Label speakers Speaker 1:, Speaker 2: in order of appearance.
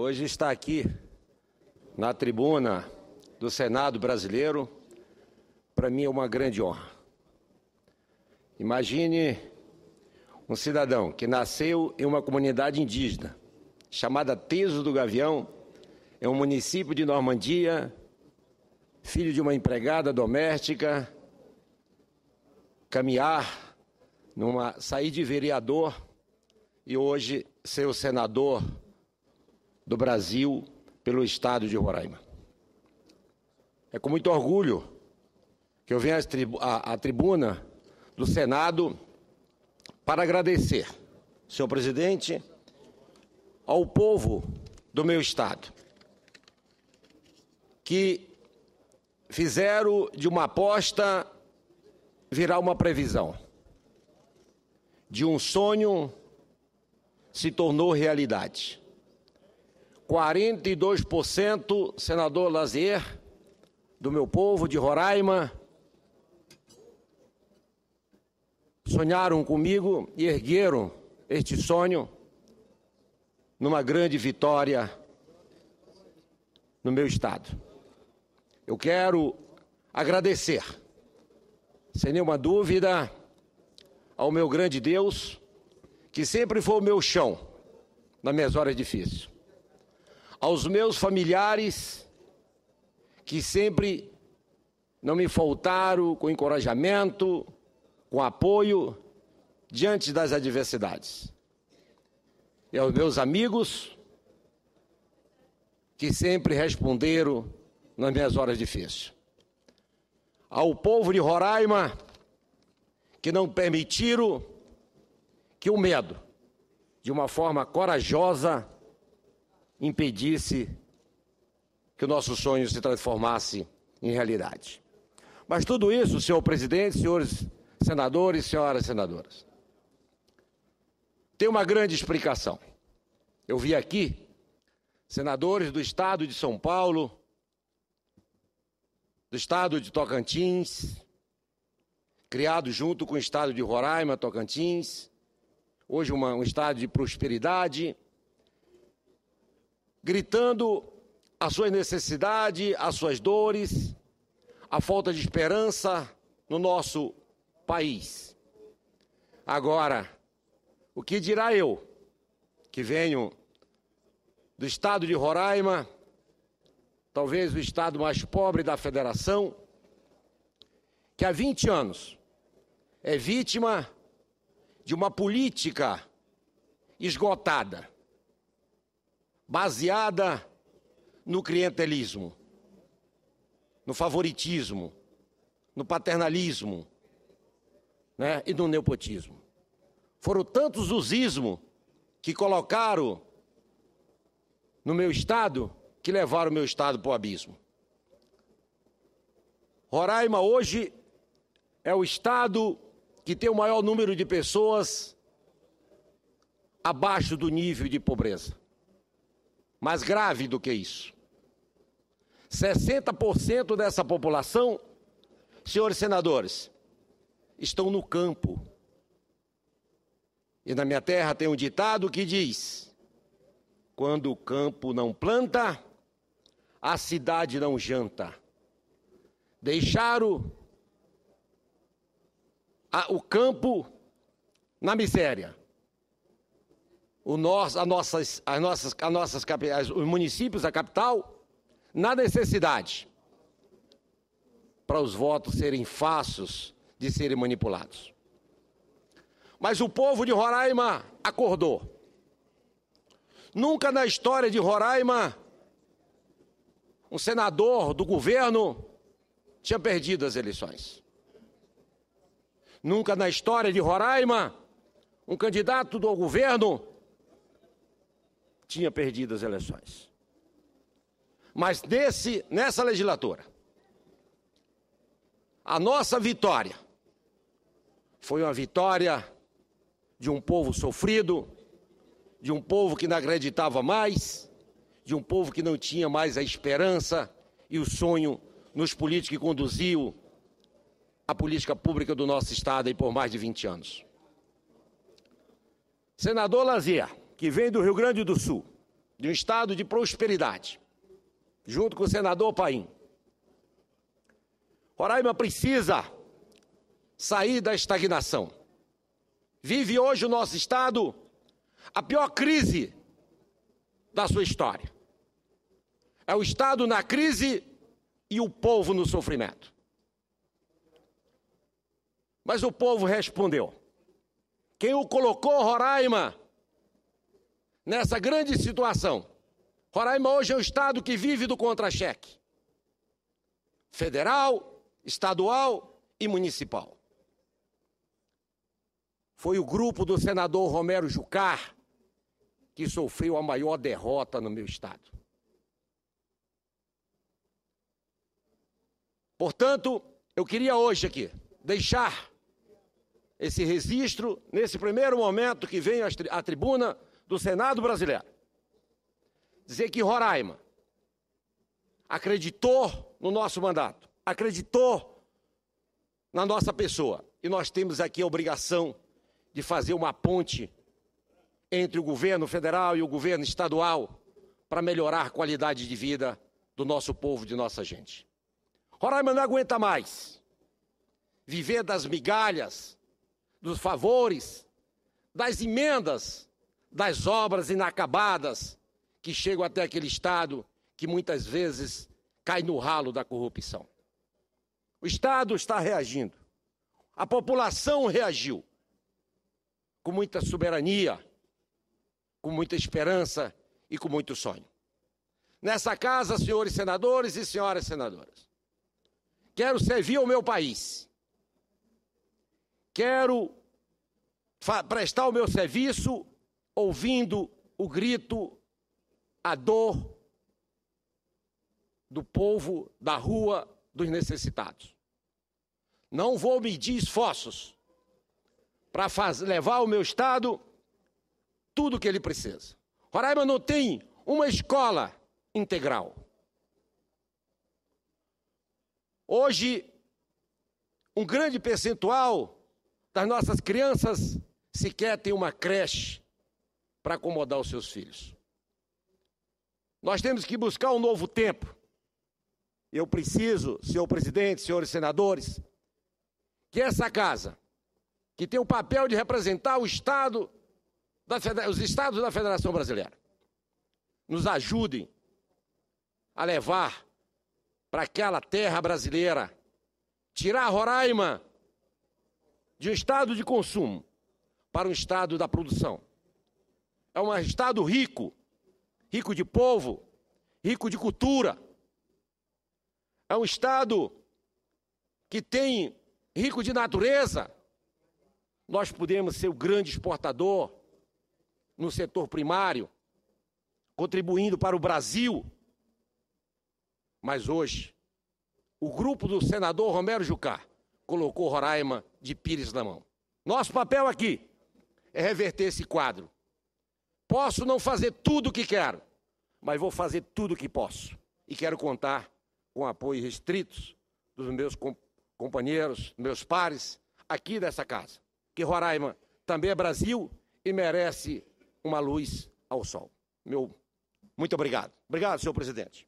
Speaker 1: Hoje está aqui na tribuna do Senado brasileiro, para mim é uma grande honra. Imagine um cidadão que nasceu em uma comunidade indígena, chamada Teso do Gavião, é um município de Normandia, filho de uma empregada doméstica, caminhar numa sair de vereador e hoje ser o senador do Brasil pelo estado de Roraima. É com muito orgulho que eu venho à tribuna do Senado para agradecer, senhor presidente, ao povo do meu estado que fizeram de uma aposta virar uma previsão. De um sonho se tornou realidade. 42%, senador Lazier, do meu povo de Roraima, sonharam comigo e ergueram este sonho numa grande vitória no meu estado. Eu quero agradecer, sem nenhuma dúvida, ao meu grande Deus, que sempre foi o meu chão nas minhas horas difíceis aos meus familiares que sempre não me faltaram com encorajamento, com apoio diante das adversidades. E aos meus amigos que sempre responderam nas minhas horas difíceis. Ao povo de Roraima que não permitiram que o medo, de uma forma corajosa, impedisse que o nosso sonho se transformasse em realidade. Mas tudo isso, senhor presidente, senhores senadores, senhoras senadoras, tem uma grande explicação. Eu vi aqui senadores do estado de São Paulo, do estado de Tocantins, criado junto com o estado de Roraima, Tocantins, hoje uma, um estado de prosperidade gritando as suas necessidades, as suas dores, a falta de esperança no nosso país. Agora, o que dirá eu, que venho do estado de Roraima, talvez o estado mais pobre da federação, que há 20 anos é vítima de uma política esgotada baseada no clientelismo, no favoritismo, no paternalismo né, e no nepotismo. Foram tantos os ismos que colocaram no meu estado que levaram o meu estado para o abismo. Roraima hoje é o estado que tem o maior número de pessoas abaixo do nível de pobreza. Mais grave do que isso. 60% dessa população, senhores senadores, estão no campo. E na minha terra tem um ditado que diz: quando o campo não planta, a cidade não janta. Deixaram o campo na miséria o nós, a nossas, as nossas, as nossas capitais, os municípios, a capital, na necessidade para os votos serem fáceis de serem manipulados. Mas o povo de Roraima acordou. Nunca na história de Roraima um senador do governo tinha perdido as eleições. Nunca na história de Roraima um candidato do governo tinha perdido as eleições. Mas nesse, nessa legislatura, a nossa vitória foi uma vitória de um povo sofrido, de um povo que não acreditava mais, de um povo que não tinha mais a esperança e o sonho nos políticos que conduziu a política pública do nosso Estado aí por mais de 20 anos. Senador Lazier que vem do Rio Grande do Sul, de um estado de prosperidade, junto com o senador Paim. Roraima precisa sair da estagnação. Vive hoje o nosso estado a pior crise da sua história. É o estado na crise e o povo no sofrimento. Mas o povo respondeu. Quem o colocou, Roraima, nessa grande situação. Roraima hoje é um estado que vive do contra-cheque federal, estadual e municipal. Foi o grupo do senador Romero Jucar que sofreu a maior derrota no meu estado. Portanto, eu queria hoje aqui deixar esse registro, nesse primeiro momento que venho à tribuna, do Senado brasileiro, dizer que Roraima acreditou no nosso mandato, acreditou na nossa pessoa. E nós temos aqui a obrigação de fazer uma ponte entre o governo federal e o governo estadual para melhorar a qualidade de vida do nosso povo, de nossa gente. Roraima não aguenta mais viver das migalhas, dos favores, das emendas das obras inacabadas que chegam até aquele Estado que muitas vezes cai no ralo da corrupção. O Estado está reagindo. A população reagiu com muita soberania, com muita esperança e com muito sonho. Nessa casa, senhores senadores e senhoras senadoras, quero servir ao meu país. Quero prestar o meu serviço ouvindo o grito, a dor do povo da rua, dos necessitados. Não vou medir esforços para levar ao meu Estado tudo o que ele precisa. Roraima não tem uma escola integral. Hoje, um grande percentual das nossas crianças sequer tem uma creche para acomodar os seus filhos. Nós temos que buscar um novo tempo. Eu preciso, senhor presidente, senhores senadores, que essa casa, que tem o papel de representar o Estado, da, os Estados da Federação Brasileira, nos ajudem a levar para aquela terra brasileira, tirar Roraima de um Estado de consumo para um Estado da produção é um estado rico, rico de povo, rico de cultura. É um estado que tem rico de natureza. Nós podemos ser o grande exportador no setor primário, contribuindo para o Brasil. Mas hoje, o grupo do senador Romero Jucá colocou Roraima de Pires na mão. Nosso papel aqui é reverter esse quadro. Posso não fazer tudo o que quero, mas vou fazer tudo o que posso. E quero contar com apoio restritos dos meus companheiros, meus pares aqui dessa casa, que Roraima também é Brasil e merece uma luz ao sol. Meu muito obrigado. Obrigado, senhor presidente.